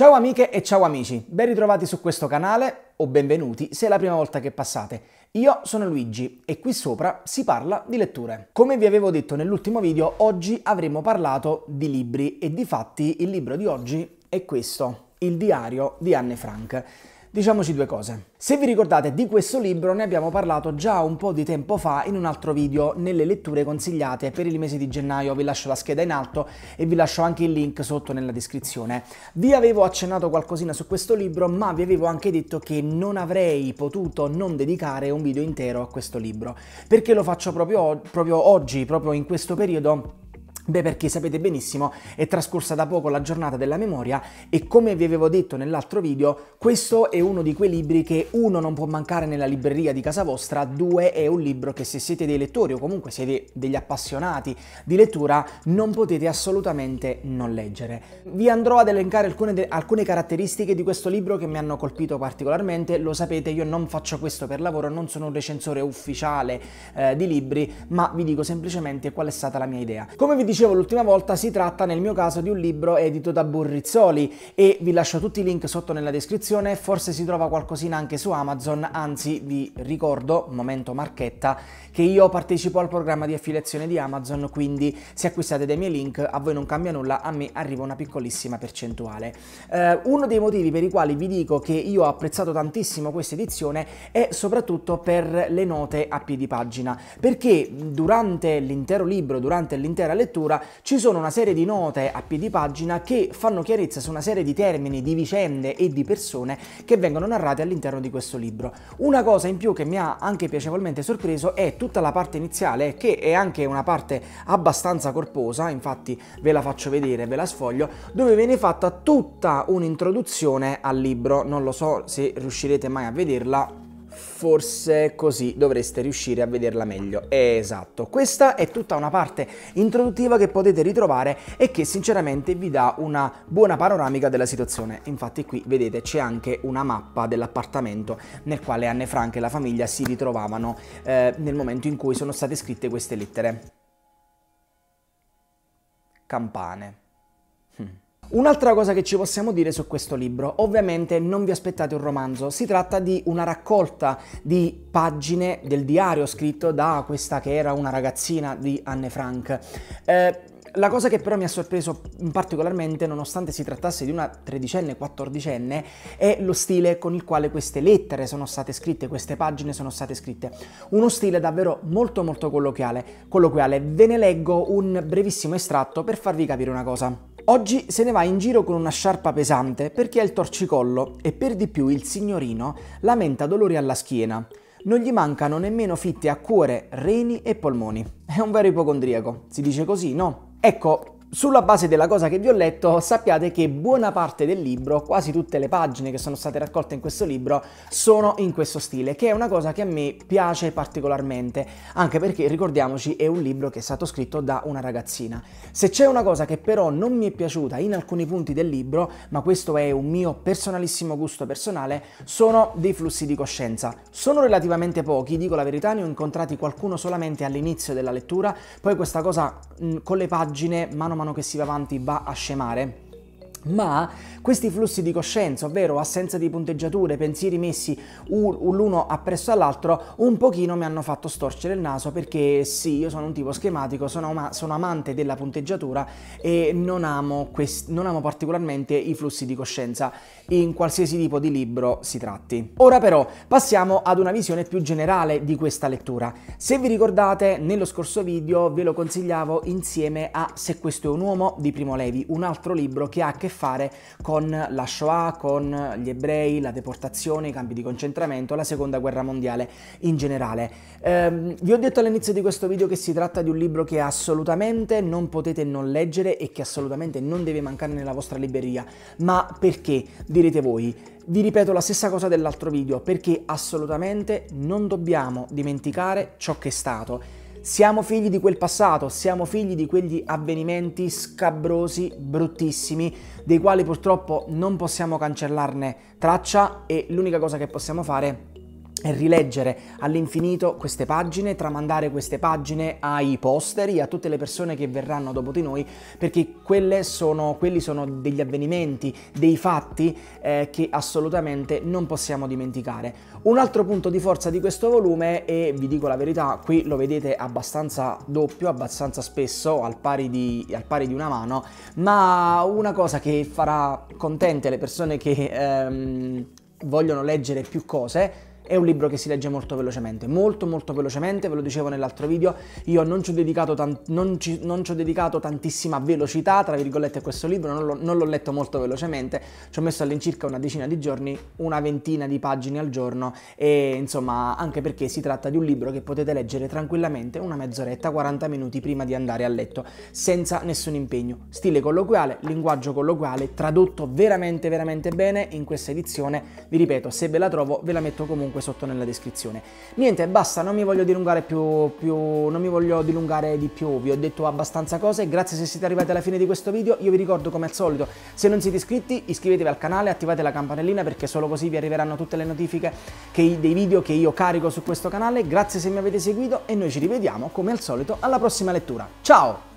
Ciao amiche e ciao amici, ben ritrovati su questo canale o benvenuti se è la prima volta che passate. Io sono Luigi e qui sopra si parla di letture. Come vi avevo detto nell'ultimo video, oggi avremo parlato di libri e di fatti il libro di oggi è questo, Il diario di Anne Frank diciamoci due cose. Se vi ricordate di questo libro ne abbiamo parlato già un po' di tempo fa in un altro video nelle letture consigliate per il mese di gennaio, vi lascio la scheda in alto e vi lascio anche il link sotto nella descrizione. Vi avevo accennato qualcosina su questo libro ma vi avevo anche detto che non avrei potuto non dedicare un video intero a questo libro perché lo faccio proprio, proprio oggi, proprio in questo periodo Beh, perché sapete benissimo, è trascorsa da poco la giornata della memoria e come vi avevo detto nell'altro video, questo è uno di quei libri che uno non può mancare nella libreria di casa vostra, due è un libro che se siete dei lettori o comunque siete degli appassionati di lettura non potete assolutamente non leggere. Vi andrò ad elencare alcune, alcune caratteristiche di questo libro che mi hanno colpito particolarmente, lo sapete io non faccio questo per lavoro, non sono un recensore ufficiale eh, di libri, ma vi dico semplicemente qual è stata la mia idea. Come vi dicevo dicevo l'ultima volta, si tratta nel mio caso di un libro edito da Burrizzoli e vi lascio tutti i link sotto nella descrizione, forse si trova qualcosina anche su Amazon, anzi vi ricordo, momento marchetta, che io partecipo al programma di affiliazione di Amazon, quindi se acquistate dei miei link a voi non cambia nulla, a me arriva una piccolissima percentuale. Eh, uno dei motivi per i quali vi dico che io ho apprezzato tantissimo questa edizione è soprattutto per le note a piedi pagina, perché durante l'intero libro, durante l'intera lettura, magistratura ci sono una serie di note a piedi pagina che fanno chiarezza su una serie di termini, di vicende e di persone che vengono narrate all'interno di questo libro. Una cosa in più che mi ha anche piacevolmente sorpreso è tutta la parte iniziale che è anche una parte abbastanza corposa, infatti ve la faccio vedere, ve la sfoglio, dove viene fatta tutta un'introduzione al libro, non lo so se riuscirete mai a vederla, forse così dovreste riuscire a vederla meglio. Esatto, questa è tutta una parte introduttiva che potete ritrovare e che sinceramente vi dà una buona panoramica della situazione. Infatti qui vedete c'è anche una mappa dell'appartamento nel quale Anne Frank e la famiglia si ritrovavano eh, nel momento in cui sono state scritte queste lettere. Campane. Hm. Un'altra cosa che ci possiamo dire su questo libro, ovviamente non vi aspettate un romanzo, si tratta di una raccolta di pagine del diario scritto da questa che era una ragazzina di Anne Frank. Eh, la cosa che però mi ha sorpreso particolarmente, nonostante si trattasse di una tredicenne, quattordicenne, è lo stile con il quale queste lettere sono state scritte, queste pagine sono state scritte. Uno stile davvero molto molto colloquiale. colloquiale. Ve ne leggo un brevissimo estratto per farvi capire una cosa. Oggi se ne va in giro con una sciarpa pesante perché ha il torcicollo e per di più il signorino lamenta dolori alla schiena. Non gli mancano nemmeno fitte a cuore, reni e polmoni. È un vero ipocondriaco, si dice così, no? Ecco, sulla base della cosa che vi ho letto, sappiate che buona parte del libro, quasi tutte le pagine che sono state raccolte in questo libro, sono in questo stile, che è una cosa che a me piace particolarmente, anche perché ricordiamoci è un libro che è stato scritto da una ragazzina. Se c'è una cosa che però non mi è piaciuta in alcuni punti del libro, ma questo è un mio personalissimo gusto personale, sono dei flussi di coscienza. Sono relativamente pochi, dico la verità, ne ho incontrati qualcuno solamente all'inizio della lettura, poi questa cosa mh, con le pagine mano mano che si va avanti va a scemare ma questi flussi di coscienza, ovvero assenza di punteggiature, pensieri messi l'uno appresso all'altro, un pochino mi hanno fatto storcere il naso perché sì, io sono un tipo schematico, sono, ama sono amante della punteggiatura e non amo, non amo particolarmente i flussi di coscienza, in qualsiasi tipo di libro si tratti. Ora però passiamo ad una visione più generale di questa lettura. Se vi ricordate, nello scorso video ve lo consigliavo insieme a Se questo è un uomo di Primo Levi, un altro libro che ha a che che fare con la Shoah, con gli ebrei, la deportazione, i campi di concentramento, la seconda guerra mondiale in generale. Ehm, vi ho detto all'inizio di questo video che si tratta di un libro che assolutamente non potete non leggere e che assolutamente non deve mancare nella vostra libreria. Ma perché, direte voi? Vi ripeto la stessa cosa dell'altro video, perché assolutamente non dobbiamo dimenticare ciò che è stato siamo figli di quel passato, siamo figli di quegli avvenimenti scabrosi, bruttissimi, dei quali purtroppo non possiamo cancellarne traccia e l'unica cosa che possiamo fare e rileggere all'infinito queste pagine, tramandare queste pagine ai posteri, a tutte le persone che verranno dopo di noi, perché sono, quelli sono degli avvenimenti, dei fatti eh, che assolutamente non possiamo dimenticare. Un altro punto di forza di questo volume, e vi dico la verità, qui lo vedete abbastanza doppio, abbastanza spesso, al pari di, al pari di una mano, ma una cosa che farà contente le persone che ehm, vogliono leggere più cose, è un libro che si legge molto velocemente, molto molto velocemente, ve lo dicevo nell'altro video, io non ci ho dedicato, tan- non ci, non ci ho dedicato tantissima velocità, tra virgolette, a questo libro, non, lo, non l'ho letto molto velocemente, ci ho messo all'incirca una decina di giorni, una ventina di pagine al giorno e insomma anche perché si tratta di un libro che potete leggere tranquillamente una mezz'oretta, 40 minuti prima di andare a letto, senza nessun impegno. Stile colloquiale, linguaggio colloquiale, tradotto veramente veramente bene in questa edizione, vi ripeto, se ve la trovo ve la metto comunque comunque sotto nella descrizione. Niente, basta, non mi voglio dilungare più, più non mi voglio dilungare di più, vi ho detto abbastanza cose, grazie se siete arrivati alla fine di questo video, io vi ricordo come al solito, se non siete iscritti iscrivetevi al canale, attivate la campanellina perché solo così vi arriveranno tutte le notifiche che, dei video che io carico su questo canale, grazie se mi avete seguito e noi ci rivediamo come al solito alla prossima lettura. Ciao!